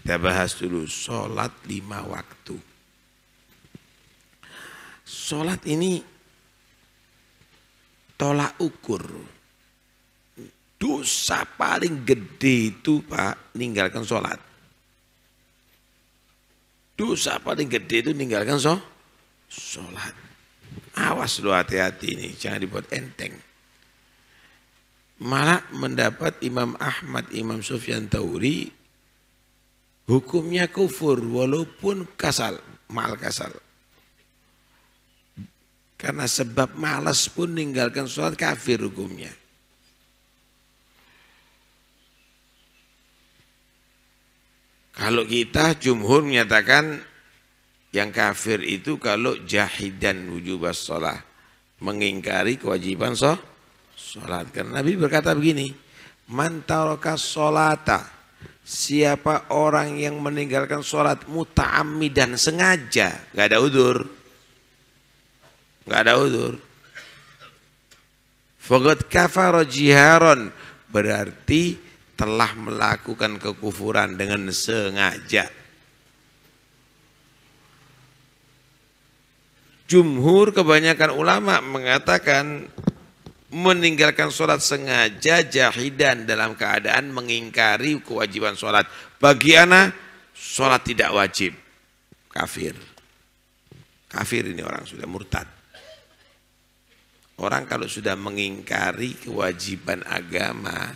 Kita bahas dulu sholat lima waktu. Sholat ini tolak ukur. Dosa paling gede itu Pak, ninggalkan sholat. Dosa paling gede itu ninggalkan so, sholat. Awas lo hati-hati ini, jangan dibuat enteng. Malah mendapat Imam Ahmad, Imam Sufyan Tauri Hukumnya kufur walaupun kasal, mal kasal. Karena sebab malas pun meninggalkan sholat kafir hukumnya. Kalau kita jumhur menyatakan yang kafir itu kalau jahidan wujubah sholat. Mengingkari kewajiban sholat. Karena Nabi berkata begini. Man sholatah Siapa orang yang meninggalkan sholat muta'ami dan sengaja, Gak ada udur, gak ada udur. Fogot kafar jiharon berarti telah melakukan kekufuran dengan sengaja. Jumhur kebanyakan ulama mengatakan meninggalkan sholat sengaja jahidan dalam keadaan mengingkari kewajiban sholat. Bagi anak, sholat tidak wajib. Kafir. Kafir ini orang sudah murtad. Orang kalau sudah mengingkari kewajiban agama,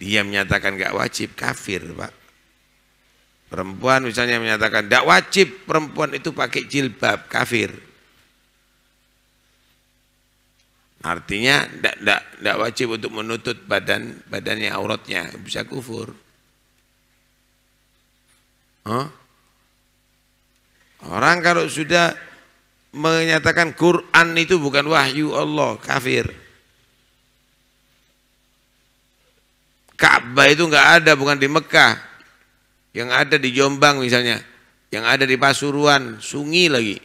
dia menyatakan gak wajib, kafir Pak. Perempuan misalnya menyatakan gak wajib, perempuan itu pakai jilbab, kafir Artinya tidak wajib untuk menutup badan badannya auratnya bisa kufur. Huh? Orang kalau sudah menyatakan Quran itu bukan wahyu Allah kafir. Ka'bah itu nggak ada bukan di Mekah, yang ada di Jombang misalnya, yang ada di Pasuruan, Sungi lagi,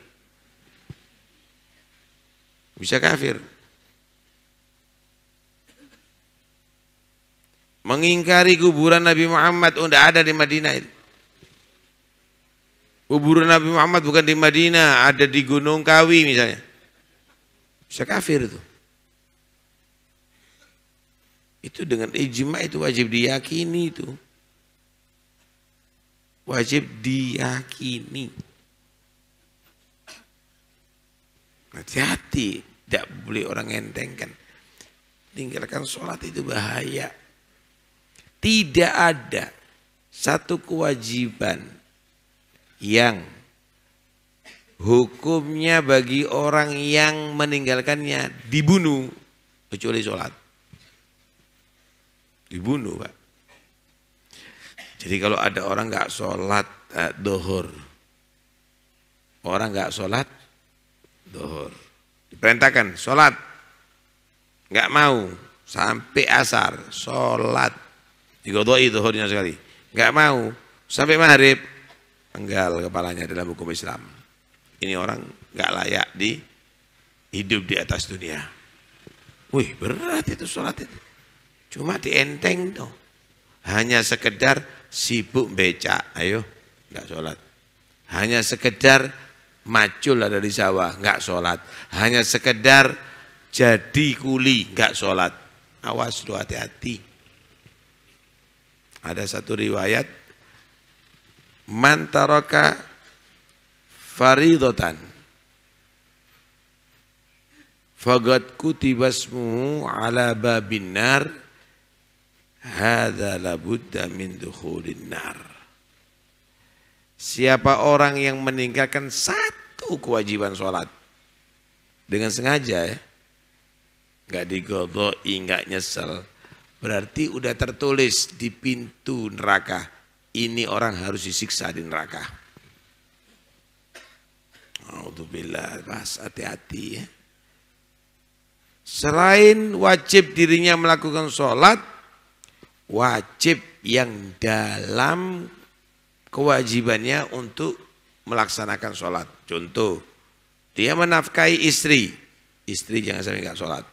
bisa kafir. Mengingkari kuburan Nabi Muhammad udah oh, ada di Madinah itu. Kuburan Nabi Muhammad bukan di Madinah, ada di Gunung Kawi misalnya. Bisa kafir itu. Itu dengan ijma itu wajib diyakini itu. Wajib diyakini. Hati-hati, tidak boleh orang entengkan. Tinggalkan sholat itu bahaya. Tidak ada satu kewajiban yang hukumnya bagi orang yang meninggalkannya dibunuh kecuali sholat. Dibunuh Pak. Jadi kalau ada orang nggak sholat eh, dohur, orang nggak sholat dohur, diperintahkan sholat, nggak mau sampai asar sholat itu zuhurnya sekali Enggak mau sampai maghrib enggal kepalanya dalam hukum Islam ini orang enggak layak di hidup di atas dunia wih berat itu sholat itu cuma dienteng dong. hanya sekedar sibuk beca, ayo enggak sholat hanya sekedar macul ada di sawah Enggak sholat hanya sekedar jadi kuli Enggak sholat awas lu hati-hati ada satu riwayat mantaroka faridotan Fagat kutibasmu ala babin nar Hada labudda min dukhulin nar Siapa orang yang meninggalkan satu kewajiban sholat Dengan sengaja ya Gak digodoi, gak nyesel Berarti udah tertulis di pintu neraka. Ini orang harus disiksa di neraka. Alhamdulillah, ras hati-hati ya. Selain wajib dirinya melakukan sholat, wajib yang dalam kewajibannya untuk melaksanakan sholat. Contoh, dia menafkahi istri, istri jangan sampai nggak sholat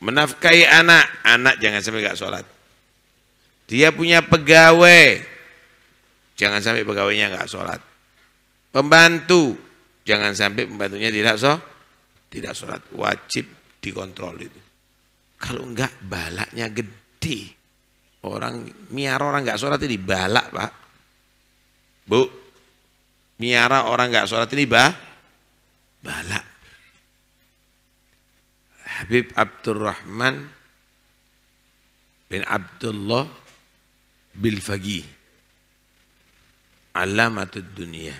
Menafkahi anak, anak jangan sampai gak sholat. Dia punya pegawai, jangan sampai pegawainya gak sholat. Pembantu, jangan sampai pembantunya tidak sholat. Tidak sholat, wajib dikontrol itu. Kalau enggak balaknya gede. Orang miara orang nggak sholat ini balak pak. Bu, miara orang nggak sholat ini bah, balak. Habib Abdurrahman bin Abdullah bil Fagih alamatud dunia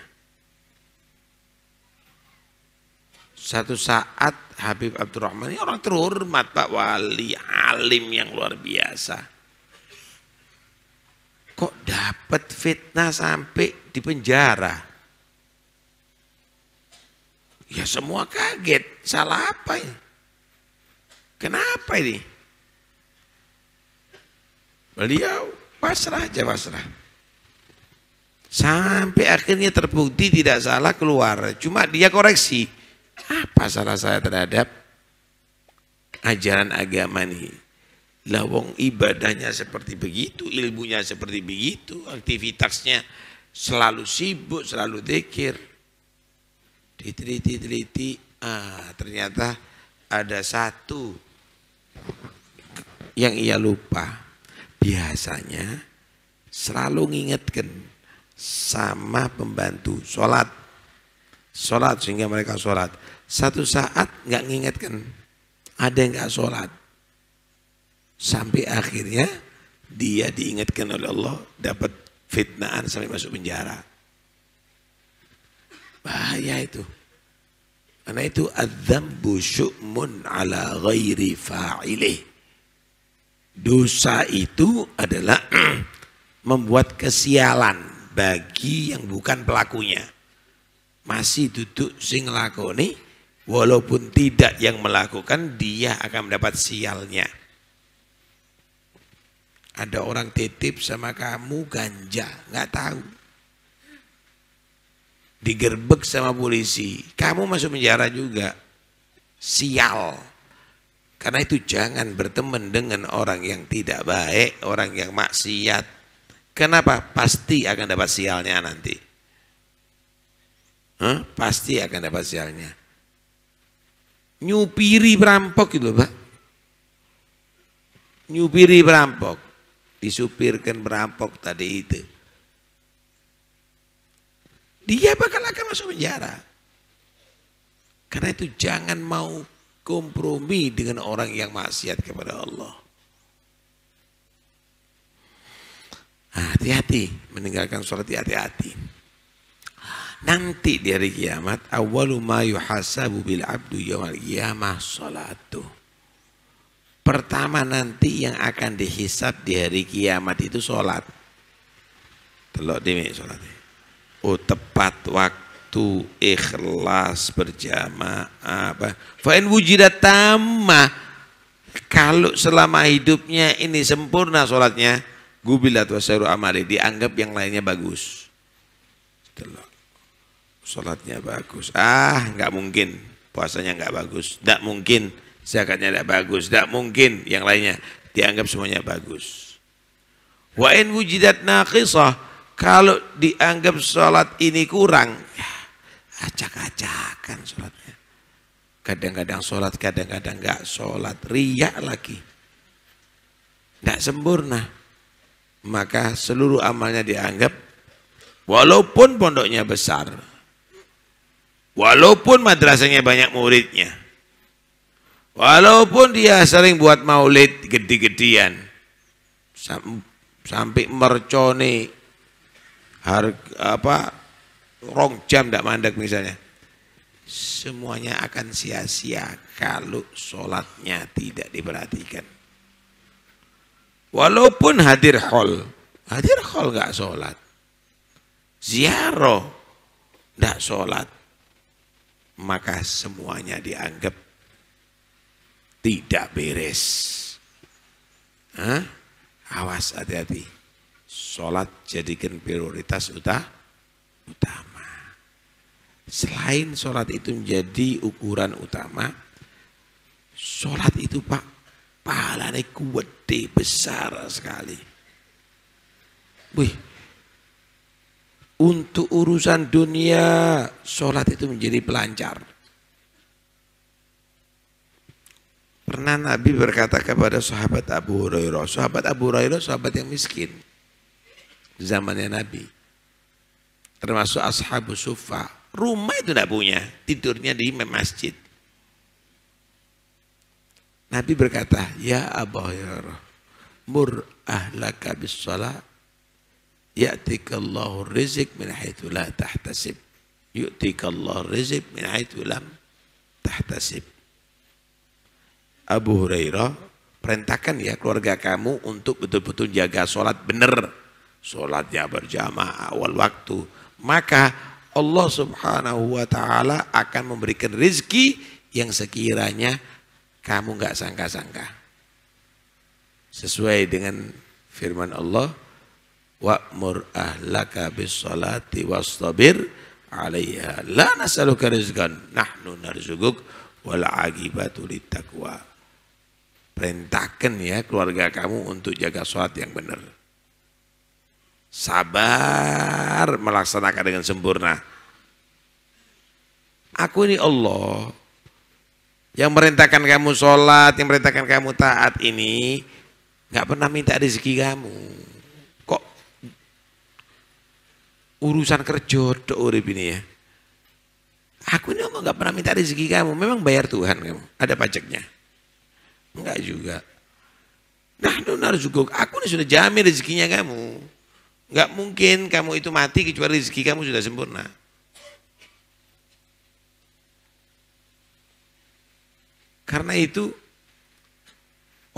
satu saat Habib Abdurrahman ini orang terhormat Pak Wali alim yang luar biasa kok dapat fitnah sampai di penjara. Ya semua kaget, salah apa ya? Kenapa ini? Beliau pasrah aja pasrah. Sampai akhirnya terbukti tidak salah keluar. Cuma dia koreksi. Apa salah saya terhadap ajaran agama ini? Lawong ibadahnya seperti begitu, ilmunya seperti begitu, aktivitasnya selalu sibuk, selalu dikir. Diteliti-teliti, ah ternyata ada satu yang ia lupa biasanya selalu ngingetkan sama pembantu sholat sholat sehingga mereka sholat satu saat nggak ngingetkan ada yang nggak sholat sampai akhirnya dia diingatkan oleh Allah dapat fitnaan sampai masuk penjara bahaya itu karena itu busuk mun ala ghairi fa'ilih. Dosa itu adalah membuat kesialan bagi yang bukan pelakunya. Masih duduk sing lakoni walaupun tidak yang melakukan dia akan mendapat sialnya. Ada orang titip sama kamu ganja, nggak tahu digerbek sama polisi, kamu masuk penjara juga. Sial. Karena itu jangan berteman dengan orang yang tidak baik, orang yang maksiat. Kenapa? Pasti akan dapat sialnya nanti. Huh? Pasti akan dapat sialnya. Nyupiri perampok itu, Pak. Nyupiri perampok. Disupirkan perampok tadi itu dia bakal akan masuk penjara. Karena itu jangan mau kompromi dengan orang yang maksiat kepada Allah. Hati-hati meninggalkan sholat hati-hati. Nanti di hari kiamat awalu ma yuhasabu bil abdu yawal kiamah sholatuh. Pertama nanti yang akan dihisap di hari kiamat itu sholat. Telok demi sholatnya oh tepat waktu ikhlas berjamaah apa? fa'in wujidat tamah kalau selama hidupnya ini sempurna sholatnya gubilat wasairu amali dianggap yang lainnya bagus sholatnya bagus ah nggak mungkin puasanya nggak bagus nggak mungkin zakatnya nggak bagus nggak mungkin yang lainnya dianggap semuanya bagus wa in wujidat naqisah kalau dianggap sholat ini kurang, ya, acak-acakan sholatnya. Kadang-kadang sholat, kadang-kadang nggak sholat. Riak lagi. Nggak sempurna. Maka seluruh amalnya dianggap, walaupun pondoknya besar, walaupun madrasahnya banyak muridnya, Walaupun dia sering buat maulid gede-gedean. Sampai mercone harga apa rong jam tidak mandek misalnya semuanya akan sia-sia kalau sholatnya tidak diperhatikan walaupun hadir hol hadir hol nggak sholat ziaroh tidak sholat maka semuanya dianggap tidak beres Hah? awas hati-hati Sholat jadikan prioritas utah utama. Selain sholat itu menjadi ukuran utama, sholat itu pak pahalanya kuat besar sekali. Wih, untuk urusan dunia sholat itu menjadi pelancar. Pernah Nabi berkata kepada sahabat Abu Hurairah, sahabat Abu Hurairah sahabat yang miskin zamannya Nabi. Termasuk ashabu sufa. Rumah itu tidak punya, tidurnya di masjid. Nabi berkata, Ya Abu Hurairah, mur ahlaka bis salat, ya'tikallahu rizik min haithu la tahtasib. Yu'tikallahu rizik min haithu lam tahtasib. Abu Hurairah, perintahkan ya keluarga kamu untuk betul-betul jaga sholat benar sholatnya berjamaah awal waktu, maka Allah subhanahu wa ta'ala akan memberikan rizki yang sekiranya kamu nggak sangka-sangka. Sesuai dengan firman Allah, wa'mur ahlaka bis salati wastabir alaiha la nas'aluka rizqan nahnu narzuguk wal aqibatu littaqwa. Perintahkan ya keluarga kamu untuk jaga sholat yang benar sabar melaksanakan dengan sempurna. Aku ini Allah yang merintahkan kamu sholat, yang merintahkan kamu taat ini gak pernah minta rezeki kamu. Kok urusan kerja do urip ini ya? Aku ini nggak pernah minta rezeki kamu. Memang bayar Tuhan kamu, ada pajaknya. Enggak juga. Nah, cukup. Aku ini sudah jamin rezekinya kamu. Enggak mungkin kamu itu mati kecuali rezeki kamu sudah sempurna. Karena itu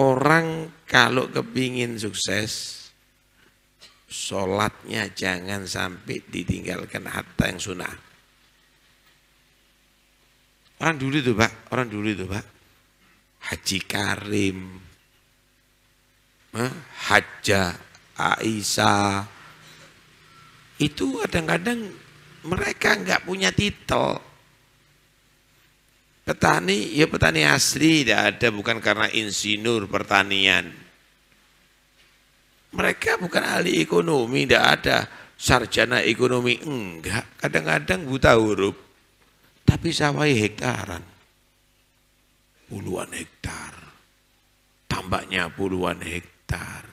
orang kalau kepingin sukses sholatnya jangan sampai ditinggalkan hatta yang sunnah. Orang dulu itu pak, orang dulu itu pak, Haji Karim, eh, Hajjah, Aisyah, itu kadang-kadang mereka nggak punya titel. Petani, ya petani asli tidak ada, bukan karena insinyur pertanian. Mereka bukan ahli ekonomi, tidak ada sarjana ekonomi, enggak. Kadang-kadang buta huruf, tapi sawah hektaran. Puluhan hektar, tambaknya puluhan hektar.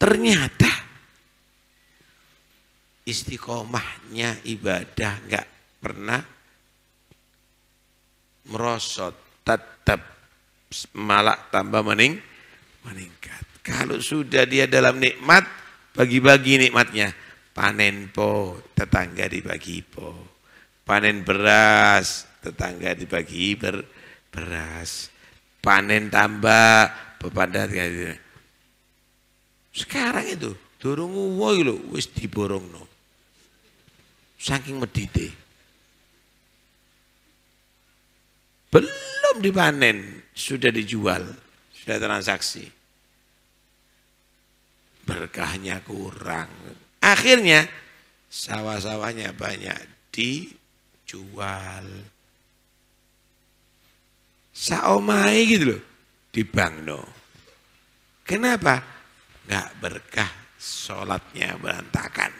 Ternyata istiqomahnya ibadah nggak pernah merosot tetap malah tambah mening meningkat kalau sudah dia dalam nikmat bagi-bagi nikmatnya panen po tetangga dibagi po panen beras tetangga dibagi ber, beras panen tambah pepadat sekarang itu durung uwo lho wis diborongno saking medite. Belum dipanen, sudah dijual, sudah transaksi. Berkahnya kurang. Akhirnya sawah-sawahnya banyak dijual. Saomai gitu loh, di bangno Kenapa? gak berkah, sholatnya berantakan.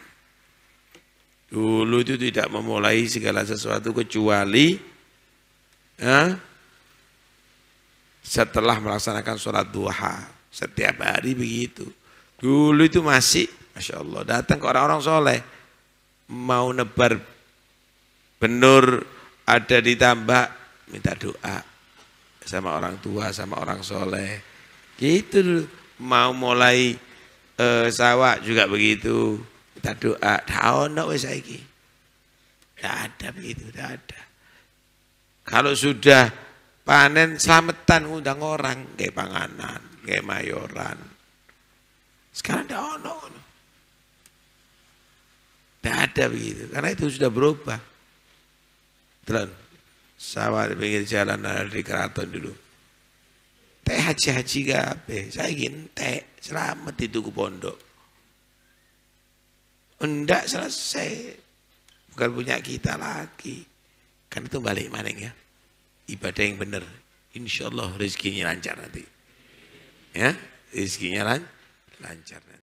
Dulu itu tidak memulai segala sesuatu kecuali ya, setelah melaksanakan sholat duha. Setiap hari begitu. Dulu itu masih, Masya Allah, datang ke orang-orang soleh. Mau nebar benur ada ditambah, minta doa sama orang tua, sama orang soleh. Gitu Mau mulai e, eh, sawah juga begitu kita doa, tahun no wes saiki. Tidak ada begitu, tidak ada. Kalau sudah panen selamatan undang orang kayak panganan, kayak mayoran. Sekarang tidak ono. Tidak ada begitu, karena itu sudah berubah. Terus sawah di pinggir jalan dari keraton dulu. Teh haji-haji gape saya ingin teh selamat di tugu pondok. Tidak selesai. Bukan punya kita lagi. Kan itu balik maning ya. Ibadah yang benar. Insya Allah rezekinya lancar nanti. Ya, rezekinya lancar nanti.